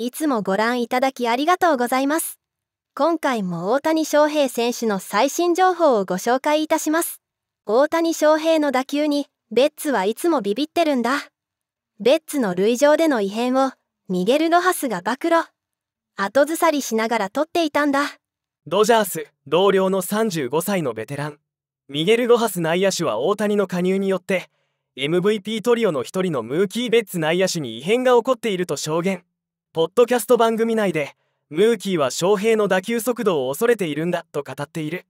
いつもご覧いただきありがとうございます。今回も大谷翔平選手の最新情報をご紹介いたします。大谷翔平の打球に、ベッツはいつもビビってるんだ。ベッツの塁上での異変を、ミゲル・ロハスが暴露。後ずさりしながら撮っていたんだ。ドジャース、同僚の35歳のベテラン。ミゲル・ロハス内野手は大谷の加入によって、MVP トリオの一人のムーキー・ベッツ内野手に異変が起こっていると証言ポッドキャスト番組内でムーキーは翔平の打球速度を恐れているんだと語っている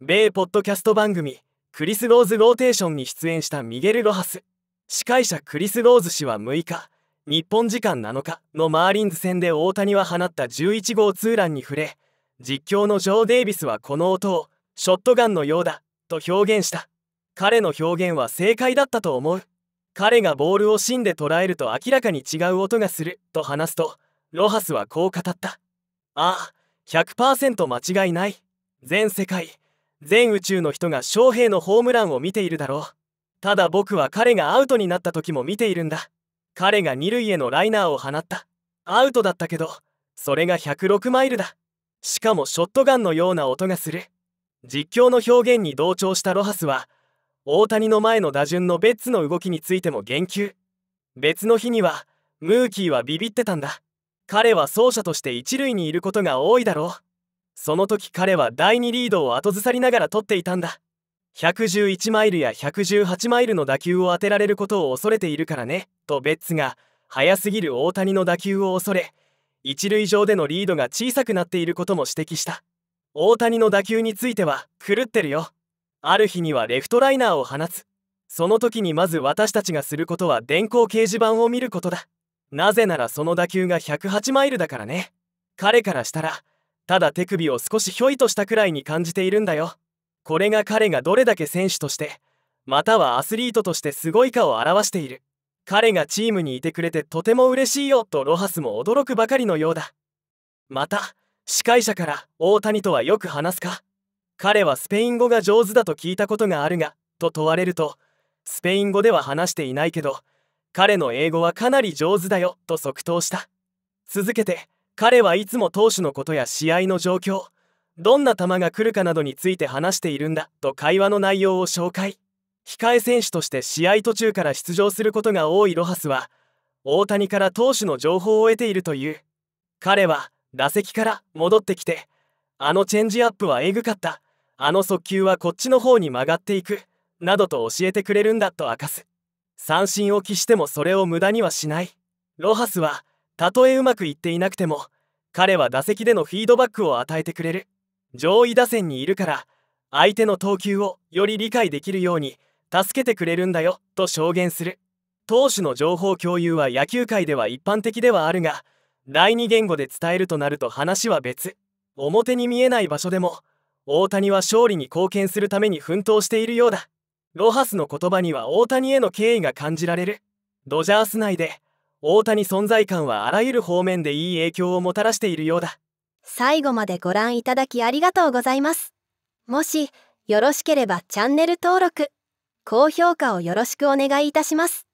米ポッドキャスト番組「クリス・ローズ・ローテーション」に出演したミゲル・ロハス司会者クリス・ローズ氏は6日日本時間7日のマーリンズ戦で大谷は放った11号ツーランに触れ実況のジョー・デイビスはこの音を「ショットガンのようだ」と表現した彼の表現は正解だったと思う彼がボールを芯で捉えると明らかに違う音がすると話すとロハスはこう語ったああ100%間違いない全世界全宇宙の人が翔平のホームランを見ているだろうただ僕は彼がアウトになった時も見ているんだ彼が二塁へのライナーを放ったアウトだったけどそれが106マイルだしかもショットガンのような音がする実況の表現に同調したロハスは大谷の前の打順のベッツの動きについても言及別の日にはムーキーはビビってたんだ彼は走者として一塁にいることが多いだろうその時彼は第2リードを後ずさりながら取っていたんだ111マイルや118マイルの打球を当てられることを恐れているからねとベッツが速すぎる大谷の打球を恐れ一塁上でのリードが小さくなっていることも指摘した大谷の打球については狂ってるよある日にはレフトライナーを放つその時にまず私たちがすることは電光掲示板を見ることだなぜならその打球が108マイルだからね彼からしたらただ手首を少しひょいとしたくらいに感じているんだよこれが彼がどれだけ選手としてまたはアスリートとしてすごいかを表している彼がチームにいてくれてとても嬉しいよとロハスも驚くばかりのようだまた司会者から「大谷とはよく話すか?」彼はスペイン語が上手だと聞いたことがあるがと問われるとスペイン語では話していないけど彼の英語はかなり上手だよと即答した続けて彼はいつも投手のことや試合の状況どんな球が来るかなどについて話しているんだと会話の内容を紹介控え選手として試合途中から出場することが多いロハスは大谷から投手の情報を得ているという彼は打席から戻ってきてあのチェンジアップはえぐかったあの速球はこっちの方に曲がっていくなどと教えてくれるんだと明かす三振を期してもそれを無駄にはしないロハスはたとえうまくいっていなくても彼は打席でのフィードバックを与えてくれる上位打線にいるから相手の投球をより理解できるように助けてくれるんだよと証言する投手の情報共有は野球界では一般的ではあるが第二言語で伝えるとなると話は別表に見えない場所でも大谷は勝利に貢献するために奮闘しているようだロハスの言葉には大谷への敬意が感じられるドジャース内で大谷存在感はあらゆる方面でいい影響をもたらしているようだ最後までご覧いただきありがとうございますもしよろしければチャンネル登録高評価をよろしくお願いいたします